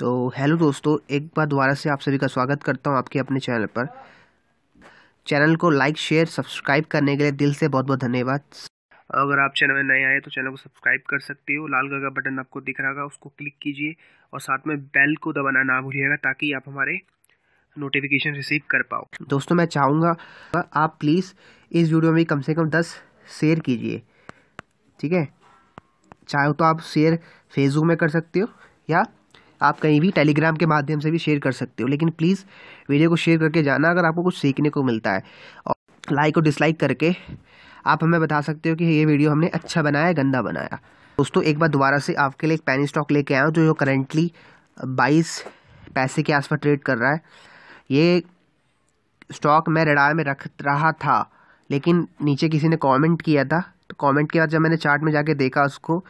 तो हेलो दोस्तों एक बार दोबारा से आप सभी का स्वागत करता हूँ आपके अपने चैनल पर चैनल को लाइक शेयर सब्सक्राइब करने के लिए दिल से बहुत बहुत धन्यवाद अगर आप चैनल में नए आए तो चैनल को सब्सक्राइब कर सकते हो लाल का बटन आपको दिख रहा होगा उसको क्लिक कीजिए और साथ में बेल को दबाना ना भूलिएगा ताकि आप हमारे नोटिफिकेशन रिसीव कर पाओ दोस्तों मैं चाहूँगा आप प्लीज़ इस वीडियो में कम से कम दस शेयर कीजिए ठीक है चाहे तो आप शेयर फेसबुक में कर सकते हो या आप कहीं भी टेलीग्राम के माध्यम से भी शेयर कर सकते हो लेकिन प्लीज़ वीडियो को शेयर करके जाना अगर आपको कुछ सीखने को मिलता है और लाइक और डिसलाइक करके आप हमें बता सकते हो कि ये वीडियो हमने अच्छा बनाया गंदा बनाया दोस्तों एक बार दोबारा से आपके लिए एक पैनी स्टॉक लेके आया हूँ जो करेंटली बाईस पैसे के आसपास ट्रेड कर रहा है ये स्टॉक मैं रेडार में रख रहा था लेकिन नीचे किसी ने कमेंट किया था तो कमेंट के बाद जब मैंने चार्ट में जाके देखा उसको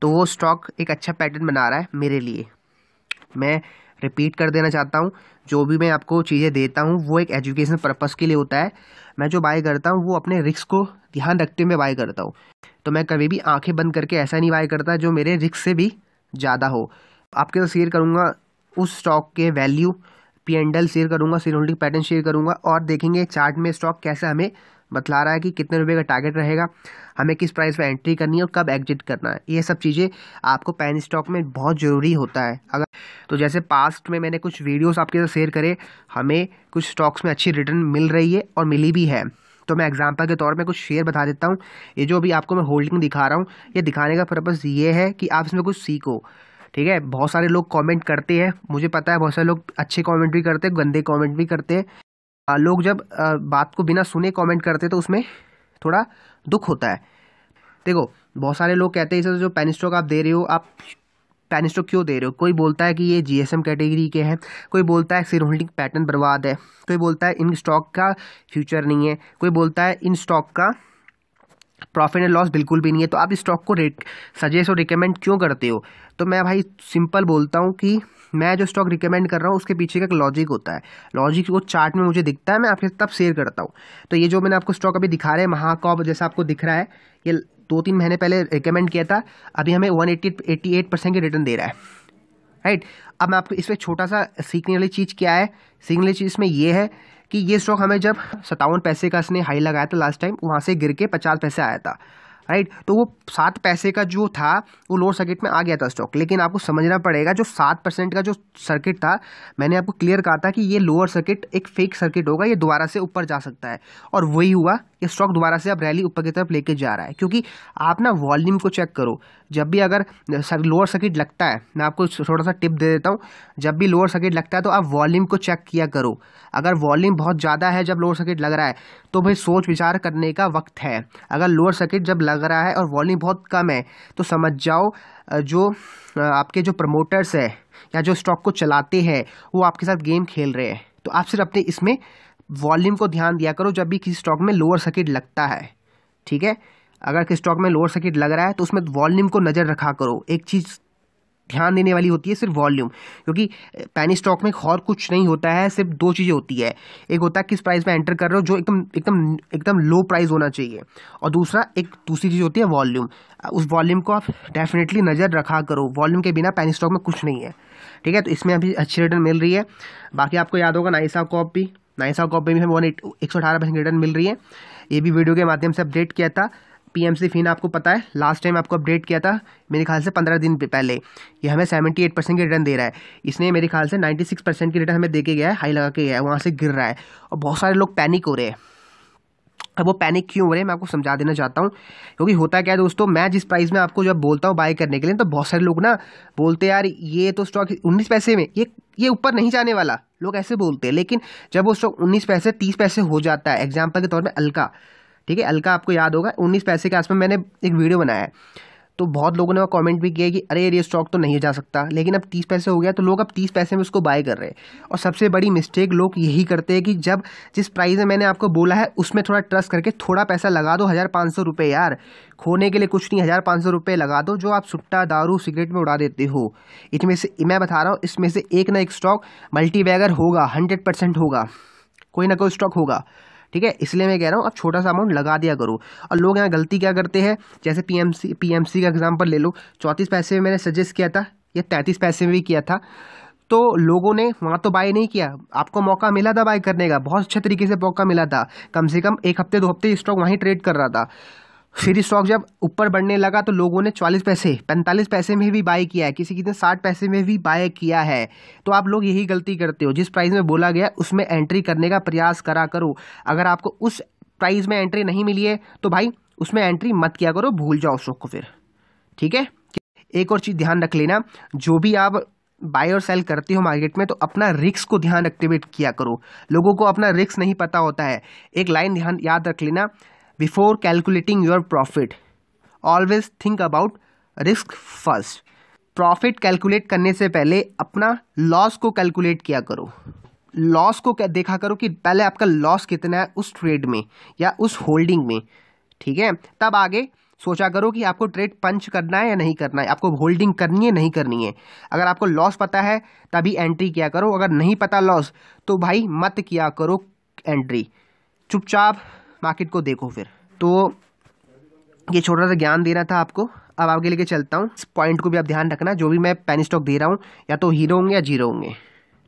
तो वो स्टॉक एक अच्छा पैटर्न बना रहा है मेरे लिए मैं रिपीट कर देना चाहता हूँ जो भी मैं आपको चीज़ें देता हूँ वो एक एजुकेशन पर्पज़ के लिए होता है मैं जो बाय करता हूँ वो अपने रिक्स को ध्यान रखते हुए बाय करता हूँ तो मैं कभी भी आंखें बंद करके ऐसा नहीं बाय करता जो मेरे रिक्स से भी ज़्यादा हो आपके तो शेयर करूँगा उस स्टॉक के वैल्यू पी एंडल शेयर करूँगा सीर होल्डिंग पैटर्न शेयर करूँगा और देखेंगे चार्ट में स्टॉक कैसे हमें बतला रहा है कि कितने रुपये का टारगेट रहेगा हमें किस प्राइस पर एंट्री करनी है और कब एग्जिट करना है ये सब चीज़ें आपको पैन स्टॉक में बहुत ज़रूरी होता है अगर तो जैसे पास्ट में मैंने कुछ वीडियोस आपके साथ शेयर करे हमें कुछ स्टॉक्स में अच्छी रिटर्न मिल रही है और मिली भी है तो मैं एग्जाम्पल के तौर में कुछ शेयर बता देता हूँ ये जो अभी आपको मैं होल्डिंग दिखा रहा हूँ ये दिखाने का पर्पज़ ये है कि आप इसमें कुछ सीखो ठीक है बहुत सारे लोग कमेंट करते हैं मुझे पता है बहुत सारे लोग अच्छे कमेंट भी करते हैं गंदे कमेंट भी करते हैं लोग जब बात को बिना सुने कमेंट करते हैं तो उसमें थोड़ा दुख होता है देखो बहुत सारे लोग कहते हैं इसे जो पेन स्ट्रोक आप दे रहे हो आप पेन स्ट्रोक क्यों दे रहे हो कोई बोलता है कि ये जी कैटेगरी के हैं कोई बोलता है सिर होल्डिंग पैटर्न बर्बाद है कोई बोलता है इन स्टॉक का फ्यूचर नहीं है कोई बोलता है इन स्टॉक का प्रॉफिट एंड लॉस बिल्कुल भी नहीं है तो आप इस स्टॉक को रेट सजेस्ट और रिकमेंड क्यों करते हो तो मैं भाई सिंपल बोलता हूँ कि मैं जो स्टॉक रिकमेंड कर रहा हूँ उसके पीछे का एक लॉजिक होता है लॉजिक वो चार्ट में मुझे दिखता है मैं आपके तब शेयर करता हूँ तो ये जो मैंने आपको स्टॉक अभी दिखा रहे हैं महाकॉप जैसा आपको दिख रहा है ये दो तीन महीने पहले रिकमेंड किया था अभी हमें one eighty eighty eight percent की रिटर्न दे रहा है राइट अब मैं आपको इसमें छोटा सा सीखने वाली चीज़ क्या है सीखने वाली चीज़ इसमें यह है कि ये स्टॉक हमें जब सत्तावन पैसे का इसने हाई लगाया था लास्ट टाइम वहाँ से गिर के पचास पैसे आया था राइट तो वो सात पैसे का जो था वो लोअर सर्किट में आ गया था स्टॉक लेकिन आपको समझना पड़ेगा जो सात परसेंट का जो सर्किट था मैंने आपको क्लियर कहा था कि ये लोअर सर्किट एक फेक सर्किट होगा ये दोबारा से ऊपर जा सकता है और वही हुआ ये स्टॉक दोबारा से अब रैली ऊपर की तरफ लेके जा रहा है क्योंकि आप ना वॉल्यूम को चेक करो जब भी अगर लोअर सर्किट लगता है मैं आपको थोड़ा सा टिप दे देता हूँ जब भी लोअर सर्किट लगता है तो आप वॉल्यूम को चेक किया करो अगर वॉल्यूम बहुत ज़्यादा है जब लोअर सर्किट लग रहा है तो भाई सोच विचार करने का वक्त है अगर लोअर सर्किट जब लग रहा है और वॉल्यूम बहुत कम है तो समझ जाओ जो आपके जो प्रमोटर्स है या जो स्टॉक को चलाते हैं वो आपके साथ गेम खेल रहे हैं तो आप सिर्फ अपने इसमें वॉल्यूम को ध्यान दिया करो जब भी किसी स्टॉक में लोअर सर्किट लगता है ठीक है अगर किसी स्टॉक में लोअर सर्किट लग रहा है तो उसमें वॉल्यूम को नज़र रखा करो एक चीज़ ध्यान देने वाली होती है सिर्फ वॉल्यूम क्योंकि पैनी स्टॉक में और कुछ नहीं होता है सिर्फ दो चीज़ें होती है एक होता है किस प्राइस में एंटर कर रहे हो जो एकदम एकदम एकदम लो प्राइस होना चाहिए और दूसरा एक दूसरी चीज़ होती है वॉल्यूम उस वॉल्यूम को आप डेफिनेटली नज़र रखा करो वॉल्यूम के बिना पैनी स्टॉक में कुछ नहीं है ठीक है तो इसमें अभी अच्छी रिटर्न मिल रही है बाकी आपको याद होगा नाइसा कॉप भी नाइन साउ कॉपी में वन एक सौ अठारह परसेंट रिटर्न मिल रही है ये भी वीडियो के माध्यम से अपडेट किया था पीएमसी फिन आपको पता है लास्ट टाइम आपको अपडेट किया था मेरे ख्याल से पंद्रह दिन पहले ये हमें सेवेंटी एट परसेंट की रिटर्न दे रहा है इसने मेरे ख्याल से नाइन्टी सिक्स परसेंट की रिटर्न हमें दे के गया है हाई लगा के गया है वहाँ से गिर रहा है और बहुत सारे लोग पैनिक हो रहे हैं अब वो पैनिक क्यों हो रहे हैं मैं आपको समझा देना चाहता हूँ क्योंकि होता क्या है दोस्तों मैं जिस प्राइस में आपको जब बोलता हूँ बाय करने के लिए तो बहुत सारे लोग ना बोलते यार ये तो स्टॉक उन्नीस पैसे में ये ये ऊपर नहीं जाने वाला लोग ऐसे बोलते हैं लेकिन जब वो स्टॉक उन्नीस पैसे तीस पैसे हो जाता है एग्जाम्पल के तौर पर अलका ठीक है अलका आपको याद होगा उन्नीस पैसे के आसपास मैंने एक वीडियो बनाया है तो बहुत लोगों ने वहाँ कमेंट भी किया कि अरे ये स्टॉक तो नहीं जा सकता लेकिन अब तीस पैसे हो गया तो लोग अब तीस पैसे में उसको बाय कर रहे हैं और सबसे बड़ी मिस्टेक लोग यही करते हैं कि जब जिस प्राइस में मैंने आपको बोला है उसमें थोड़ा ट्रस्ट करके थोड़ा पैसा लगा दो हज़ार पाँच सौ रुपये यार खोने के लिए कुछ नहीं हज़ार पाँच सौ रुपये लगा दो जो आप सुट्टा दारू सिगरेट में उड़ा देते हो इसमें से मैं बता रहा हूँ इसमें से एक ना एक स्टॉक मल्टीवैगर होगा हंड्रेड परसेंट होगा कोई ना कोई स्टॉक होगा ठीक है इसलिए मैं कह रहा हूँ आप छोटा सा अमाउंट लगा दिया करो और लोग यहाँ गलती क्या करते हैं जैसे पी एम का एग्जाम्पल ले लो चौंतीस पैसे में मैंने सजेस्ट किया था या तैंतीस पैसे में भी किया था तो लोगों ने वहाँ तो बाय नहीं किया आपको मौका मिला था बाय करने का बहुत अच्छे तरीके से मौका मिला था कम से कम एक हफ्ते दो हफ्ते स्टॉक वहीं ट्रेड कर रहा था फिर स्टॉक जब ऊपर बढ़ने लगा तो लोगों ने चालीस पैसे पैंतालीस पैसे में भी बाय किया है किसी किसी ने साठ पैसे में भी बाय किया है तो आप लोग यही गलती करते हो जिस प्राइस में बोला गया उसमें एंट्री करने का प्रयास करा करो अगर आपको उस प्राइस में एंट्री नहीं मिली है तो भाई उसमें एंट्री मत किया करो भूल जाओ स्टॉक को फिर ठीक है एक और चीज़ ध्यान रख लेना जो भी आप बाय और सेल करते हो मार्केट में तो अपना रिक्स को ध्यान एक्टिवेट किया करो लोगों को अपना रिक्स नहीं पता होता है एक लाइन ध्यान याद रख लेना before calculating your profit always think about risk first profit calculate करने से पहले अपना लॉस को कैलकुलेट किया करो लॉस को क्या देखा करो कि पहले आपका लॉस कितना है उस ट्रेड में या उस होल्डिंग में ठीक है तब आगे सोचा करो कि आपको ट्रेड पंच करना है या नहीं करना है आपको होल्डिंग करनी है नहीं करनी है अगर आपको लॉस पता है तभी एंट्री किया करो अगर नहीं पता लॉस तो भाई मत किया करो एंट्री चुपचाप मार्केट को देखो फिर तो ये छोटा सा ज्ञान देना था आपको अब आगे लेके चलता हूँ इस पॉइंट को भी आप ध्यान रखना जो भी मैं पेन स्टॉक दे रहा हूँ या तो हीरो होंगे या जीरो होंगे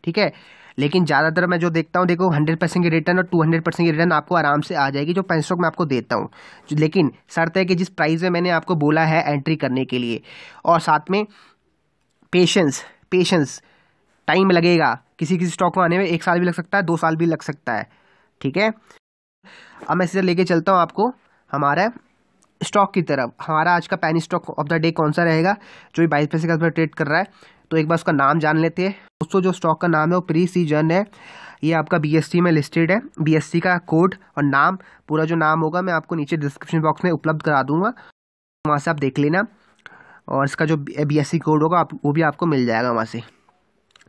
ठीक है लेकिन ज़्यादातर मैं जो देखता हूँ देखो हंड्रेड परसेंट की रिटर्न और टू हंड्रेड परसेंट की रिटर्न आपको आराम से आ जाएगी जो पेन स्टॉक मैं आपको देता हूँ लेकिन शर्त है कि जिस प्राइस में मैंने आपको बोला है एंट्री करने के लिए और साथ में पेशेंस पेशेंस टाइम लगेगा किसी किसी स्टॉक में आने में एक साल भी लग सकता है दो साल भी लग सकता है ठीक है अब मैं सीधा लेके चलता हूँ आपको हमारा स्टॉक की तरफ हमारा आज का पैनी स्टॉक ऑफ द डे कौन सा रहेगा जो भी बाईस पैसे का ट्रेड कर रहा है तो एक बार उसका नाम जान लेते हैं दोस्तों जो स्टॉक का नाम है वो प्री सीजन है ये आपका बी में लिस्टेड है बी का कोड और नाम पूरा जो नाम होगा मैं आपको नीचे डिस्क्रिप्शन बॉक्स में उपलब्ध करा दूंगा वहाँ से आप देख लेना और इसका जो बी कोड होगा आप वो भी आपको मिल जाएगा वहाँ से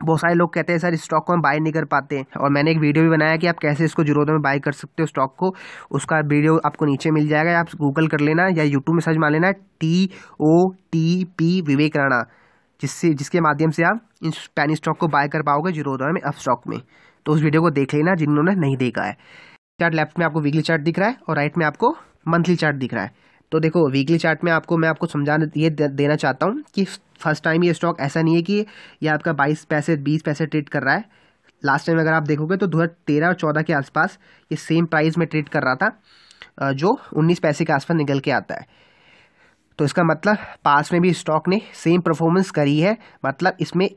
बहुत सारे लोग कहते हैं सर इस स्टॉक को हम बाय नहीं कर पाते हैं और मैंने एक वीडियो भी बनाया कि आप कैसे इसको जीरो में बाय कर सकते हो स्टॉक को उसका वीडियो आपको नीचे मिल जाएगा आप गूगल कर लेना या यूट्यूब में सर्च मार लेना T O T P Vivek Rana जिससे जिसके माध्यम से आप इन पैन स्टॉक को बाय कर पाओगे जीरो में अब स्टॉक में तो उस वीडियो को देख लेना जिन्होंने नहीं देखा है चार्ट लेफ्ट में आपको वीकली चार्ट दिख रहा है और राइट में आपको मंथली चार्ट दिख रहा है तो देखो वीकली चार्ट में आपको मैं आपको समझा ये देना चाहता हूँ कि फर्स्ट टाइम ये स्टॉक ऐसा नहीं है कि ये आपका बाईस पैसे बीस पैसे ट्रेड कर रहा है लास्ट टाइम अगर आप देखोगे तो दो और चौदह के आसपास ये सेम प्राइस में ट्रेड कर रहा था जो उन्नीस पैसे के आसपास निकल के आता है तो इसका मतलब पास में भी स्टॉक ने सेम परफॉर्मेंस करी है मतलब इसमें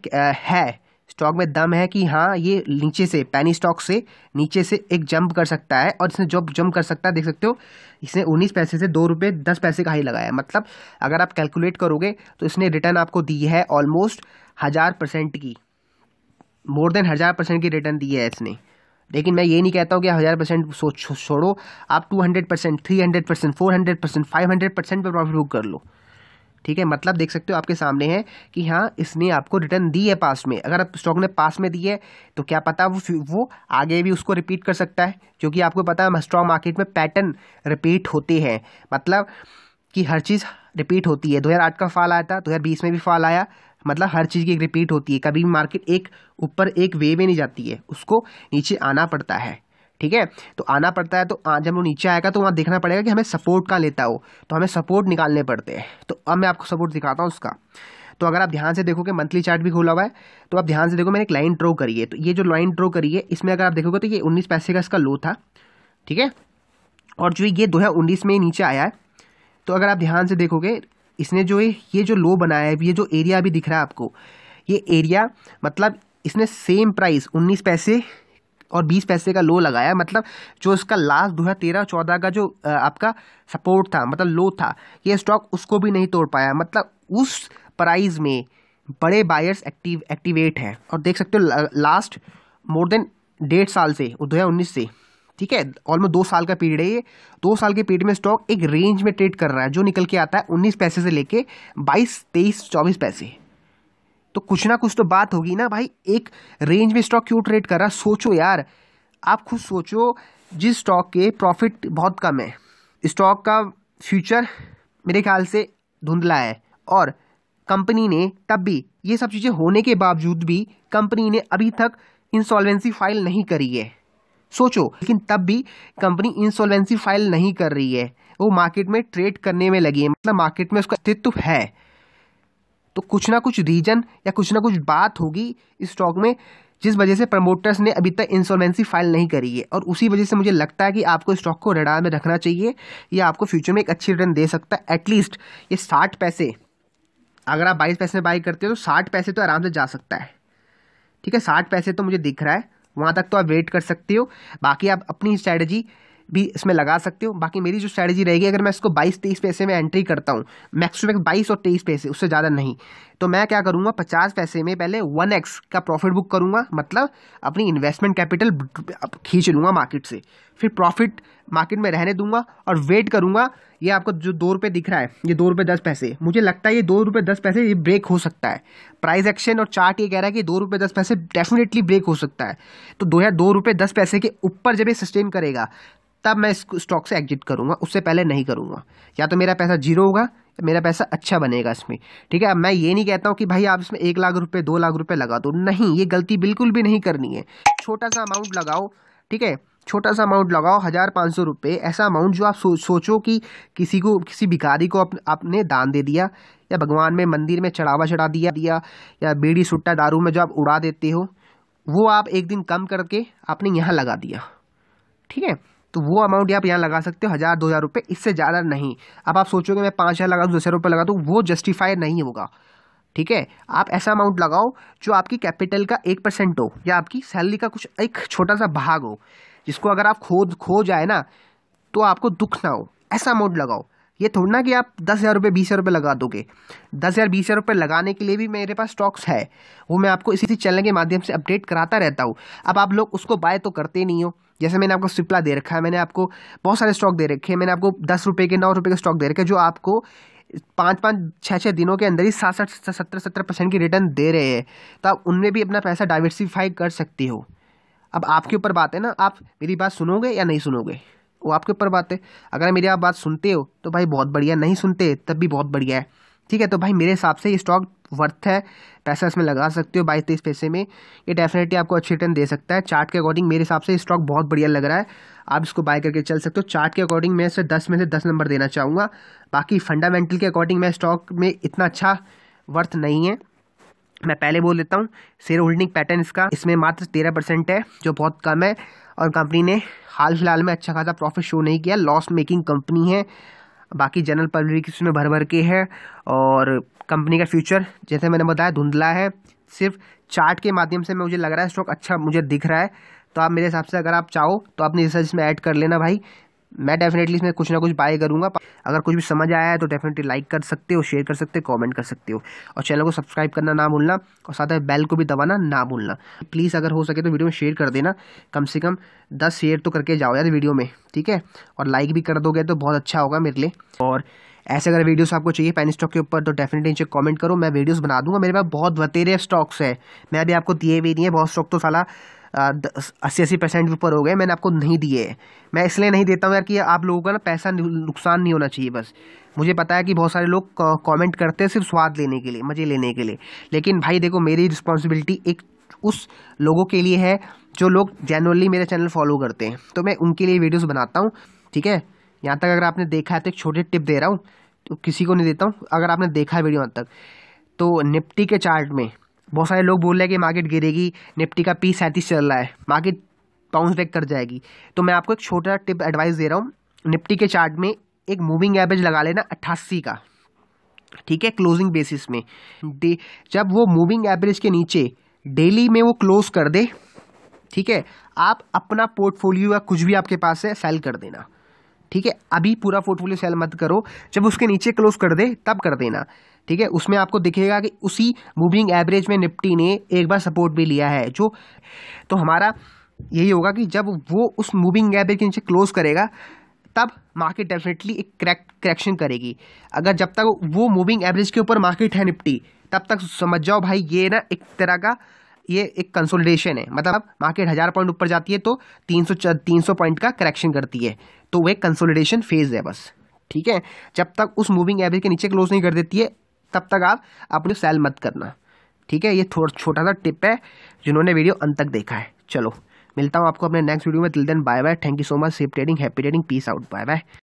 है स्टॉक में दम है कि हाँ ये नीचे से पैनी स्टॉक से नीचे से एक जंप कर सकता है और इसने जब जंप कर सकता है देख सकते हो इसने उन्नीस पैसे से दो रुपये दस पैसे का ही लगाया मतलब अगर आप कैलकुलेट करोगे तो इसने रिटर्न आपको दी है ऑलमोस्ट हज़ार परसेंट की मोर देन हज़ार परसेंट की रिटर्न दी है इसने लेकिन मैं ये नहीं कहता हूँ कि हज़ार परसेंट सोच छोड़ो आप two hundred percent three hundred percent four hundred percent five hundred percent पर प्रॉफिट बुक कर लो ठीक है मतलब देख सकते हो आपके सामने है कि हाँ इसने आपको रिटर्न दी है पास में अगर आप स्टॉक ने पास में दी है तो क्या पता वो वो आगे भी उसको रिपीट कर सकता है क्योंकि आपको पता है स्टॉक मार्केट में पैटर्न रिपीट होते हैं मतलब कि हर चीज़ रिपीट होती है 2008 का फॉल आया था 2020 में भी फॉल आया मतलब हर चीज़ की एक रिपीट होती है कभी भी मार्केट एक ऊपर एक वे में नहीं जाती है उसको नीचे आना पड़ता है ठीक है तो आना पड़ता है तो जब वो नीचे आएगा तो वहाँ देखना पड़ेगा कि हमें सपोर्ट का लेता हो तो हमें सपोर्ट निकालने पड़ते हैं तो अब मैं आपको सपोर्ट दिखाता हूँ उसका तो अगर आप ध्यान से देखोगे मंथली चार्ट भी खोला हुआ है तो आप ध्यान से देखो मैंने एक लाइन ड्रॉ करी है तो ये जो लाइन ड्रॉ करी है इसमें अगर आप देखोगे तो ये उन्नीस पैसे का इसका लो था ठीक है और जो ये दो हज़ार उन्नीस में नीचे आया है तो अगर आप ध्यान से देखोगे इसने जो ये जो लो बनाया है ये जो एरिया अभी दिख रहा है आपको ये एरिया मतलब इसने सेम प्राइस उन्नीस पैसे और बीस पैसे का लो लगाया मतलब जो इसका लास्ट दो हज़ार तेरह चौदह का जो आपका सपोर्ट था मतलब लो था ये स्टॉक उसको भी नहीं तोड़ पाया मतलब उस प्राइस में बड़े बायर्स एक्टिव एक्टिवेट हैं और देख सकते हो लास्ट मोर देन डेढ़ साल से दो हज़ार उन्नीस से ठीक है ऑलमोस्ट दो साल का पीरियड है ये दो साल के पीरियड में स्टॉक एक रेंज में ट्रेड कर रहा है जो निकल के आता है उन्नीस पैसे से लेके बाईस तेईस चौबीस पैसे तो कुछ ना कुछ तो बात होगी ना भाई एक रेंज में स्टॉक क्यों ट्रेड कर रहा सोचो यार आप खुद सोचो जिस स्टॉक के प्रॉफिट बहुत कम है स्टॉक का फ्यूचर मेरे ख्याल से धुंधला है और कंपनी ने तब भी ये सब चीज़ें होने के बावजूद भी कंपनी ने अभी तक इंसॉल्वेंसी फाइल नहीं करी है सोचो लेकिन तब भी कंपनी इंसॉल्वेंसी फाइल नहीं कर रही है वो मार्केट में ट्रेड करने में लगी है मतलब मार्केट में उसका अस्तित्व है तो कुछ ना कुछ रीजन या कुछ ना कुछ बात होगी इस स्टॉक में जिस वजह से प्रमोटर्स ने अभी तक इंसॉल्वेंसी फाइल नहीं करी है और उसी वजह से मुझे लगता है कि आपको स्टॉक को रडार में रखना चाहिए या आपको फ्यूचर में एक अच्छी रिटर्न दे सकता है एटलीस्ट ये साठ पैसे अगर आप बाईस पैसे में बाई करते हो तो साठ पैसे तो आराम से जा सकता है ठीक है साठ पैसे तो मुझे दिख रहा है वहाँ तक तो आप वेट कर सकते हो बाकी आप अपनी स्ट्रैटेजी भी इसमें लगा सकते हो बाकी मेरी जो स्ट्रैटेजी रहेगी अगर मैं इसको बाईस तेईस पैसे में एंट्री करता हूँ मैक्सिमम बाईस और तेईस पैसे उससे ज़्यादा नहीं तो मैं क्या करूँगा पचास पैसे में पहले वन एक्स का प्रॉफिट बुक करूँगा मतलब अपनी इन्वेस्टमेंट कैपिटल खींच लूँगा मार्केट से फिर प्रॉफिट मार्केट में रहने दूंगा और वेट करूँगा ये आपको जो दो रुपये दिख रहा है ये दो रुपये दस पैसे मुझे लगता है ये दो रुपये दस पैसे ये ब्रेक हो सकता है प्राइस एक्शन और चार्ट ये कह रहा है कि दो रुपये दस पैसे डेफिनेटली ब्रेक हो सकता है तो दो या दो रुपये दस पैसे के ऊपर जब ये सस्टेन करेगा तब मैं इस स्टॉक से एग्जिट करूँगा उससे पहले नहीं करूँगा या तो मेरा पैसा जीरो होगा या मेरा पैसा अच्छा बनेगा इसमें ठीक है अब मैं ये नहीं कहता हूँ कि भाई आप इसमें एक लाख रुपये दो लाख रुपये लगा दो नहीं ये गलती बिल्कुल भी नहीं करनी है छोटा सा अमाउंट लगाओ ठीक है छोटा सा अमाउंट लगाओ हज़ार पाँच सौ रुपये ऐसा अमाउंट जो आप सो, सोचो कि किसी को किसी भिखारी को अप, आपने दान दे दिया या भगवान में मंदिर में चढ़ावा चढ़ा दिया दिया या बेड़ी सुट्टा दारू में जो आप उड़ा देते हो वो आप एक दिन कम करके आपने यहाँ लगा दिया ठीक है तो वो अमाउंट आप यहाँ लगा सकते हो हज़ार दो हज़ार रुपये इससे ज़्यादा नहीं अब आप सोचोगे मैं पाँच हज़ार लगा दूँ दस हज़ार रुपये लगा दूँ वो जस्टिफाई नहीं होगा ठीक है आप ऐसा अमाउंट लगाओ जो आपकी कैपिटल का एक परसेंट हो या आपकी सैलरी का कुछ एक छोटा सा भाग हो जिसको अगर आप खो खो जाए ना तो आपको दुख ना हो ऐसा अमाउंट लगाओ ये थोड़ा ना कि आप दस हज़ार रुपये बीस हज़ार रुपये लगा दोगे दस हज़ार बीस हज़ार रुपये लगाने के लिए भी मेरे पास स्टॉक्स है वो मैं आपको इसी चैनल के माध्यम से अपडेट कराता रहता हूँ अब आप लोग उसको बाय तो करते नहीं हो जैसे मैंने आपको सिप्ला दे रखा है मैंने आपको बहुत सारे स्टॉक दे रखे हैं मैंने आपको दस रुपये के नौ रुपये के स्टॉक दे रखे जो आपको पाँच पाँच छः छः दिनों के अंदर ही सात साठ सत्तर सत्तर परसेंट की रिटर्न दे रहे हैं तो आप उनमें भी अपना पैसा डाइवर्सिफाई कर सकती हो अब आपके ऊपर बात है ना आप मेरी बात सुनोगे या नहीं सुनोगे वो आपके ऊपर बात है अगर मेरी आप बात सुनते हो तो भाई बहुत बढ़िया नहीं सुनते तब भी बहुत बढ़िया है ठीक है तो भाई मेरे हिसाब से ये स्टॉक वर्थ है पैसा इसमें लगा सकते हो बाईस तेईस पैसे में ये डेफिनेटली आपको अच्छी रिटर्न दे सकता है चार्ट के अकॉर्डिंग मेरे हिसाब से स्टॉक बहुत बढ़िया लग रहा है आप इसको बाय करके चल सकते हो चार्ट के अकॉर्डिंग मैं इसे दस में से दस नंबर देना चाहूँगा बाकी फंडामेंटल के अकॉर्डिंग मैं स्टॉक में इतना अच्छा वर्थ नहीं है मैं पहले बोल देता हूँ शेयर होल्डिंग पैटर्न इसका इसमें मात्र तेरह परसेंट है जो बहुत कम है और कंपनी ने हाल फिलहाल में अच्छा खासा प्रॉफिट शो नहीं किया लॉस मेकिंग कंपनी है बाकी जनरल पब्लिक इसमें भर भर के है और कंपनी का फ्यूचर जैसे मैंने बताया धुंधला है सिर्फ चार्ट के माध्यम से मुझे लग रहा है स्टॉक अच्छा मुझे दिख रहा है तो आप मेरे हिसाब से अगर आप चाहो तो अपनी रिसर्च में ऐड कर लेना भाई मैं डेफिनेटली इसमें कुछ ना कुछ बाय करूंगा अगर कुछ भी समझ आया है तो डेफिनेटली लाइक कर सकते हो शेयर कर सकते हो कमेंट कर सकते हो और चैनल को सब्सक्राइब करना ना भूलना और साथ में बेल को भी दबाना ना भूलना प्लीज़ अगर हो सके तो वीडियो में शेयर कर देना कम से कम दस शेयर तो करके जाओ यार वीडियो में ठीक है और लाइक भी कर दोगे तो बहुत अच्छा होगा मेरे लिए और ऐसे अगर वीडियोस आपको चाहिए पेन स्टॉक के ऊपर तो डेफिनेटली नीचे कमेंट करो मैं वीडियोस बना दूंगा मेरे पास बहुत बतेरे स्टॉक्स हैं मैं अभी आपको दिए भी नहीं है बहुत स्टॉक तो साला अस्सी अस्सी परसेंट ऊपर हो गए मैंने आपको नहीं दिए मैं इसलिए नहीं देता हूँ यार कि आप लोगों का ना पैसा नुकसान नहीं होना चाहिए बस मुझे पता है कि बहुत सारे लोग कॉमेंट करते हैं सिर्फ स्वाद लेने के लिए मज़े लेने के लिए लेकिन भाई देखो मेरी रिस्पॉन्सिबिलिटी एक उस लोगों के लिए है जो लोग जनरली मेरा चैनल फॉलो करते हैं तो मैं उनके लिए वीडियोज़ बनाता हूँ ठीक है यहाँ तक अगर आपने देखा है तो एक छोटी टिप दे रहा हूँ तो किसी को नहीं देता हूँ अगर आपने देखा है वीडियो अंत तक तो निफ्टी के चार्ट में बहुत सारे लोग बोल रहे हैं कि मार्केट गिरेगी निफ्टी का पी सैंतीस चल रहा है मार्केट बाउंस बैक कर जाएगी तो मैं आपको एक छोटा टिप एडवाइस दे रहा हूँ निफ्टी के चार्ट में एक मूविंग एवरेज लगा लेना अट्ठासी का ठीक है क्लोजिंग बेसिस में जब वो मूविंग एवरेज के नीचे डेली में वो क्लोज कर दे ठीक है आप अपना पोर्टफोलियो या कुछ भी आपके पास है सेल कर देना ठीक है अभी पूरा पोर्टफोलियो सेल मत करो जब उसके नीचे क्लोज कर दे तब कर देना ठीक है उसमें आपको दिखेगा कि उसी मूविंग एवरेज में निफ्टी ने एक बार सपोर्ट भी लिया है जो तो हमारा यही होगा कि जब वो उस मूविंग एवरेज के नीचे क्लोज करेगा तब मार्केट डेफिनेटली एक क्रैक करेक्शन करेगी अगर जब तक वो मूविंग एवरेज के ऊपर मार्केट है निफ्टी तब तक समझ जाओ भाई ये ना एक तरह का ये एक कंसोलिडेशन है मतलब मार्केट हज़ार पॉइंट ऊपर जाती है तो तीन सौ तीन सौ पॉइंट का करेक्शन करती है तो वह कंसोलिडेशन फेज़ है बस ठीक है जब तक उस मूविंग एवरेज के नीचे क्लोज नहीं कर देती है तब तक आप अपनी सेल मत करना ठीक है ये थोड़ा छोटा सा टिप है जिन्होंने वीडियो अंत तक देखा है चलो मिलता हूँ आपको अपने नेक्स्ट वीडियो में till then bye bye thank you so much safe trading happy trading peace out bye bye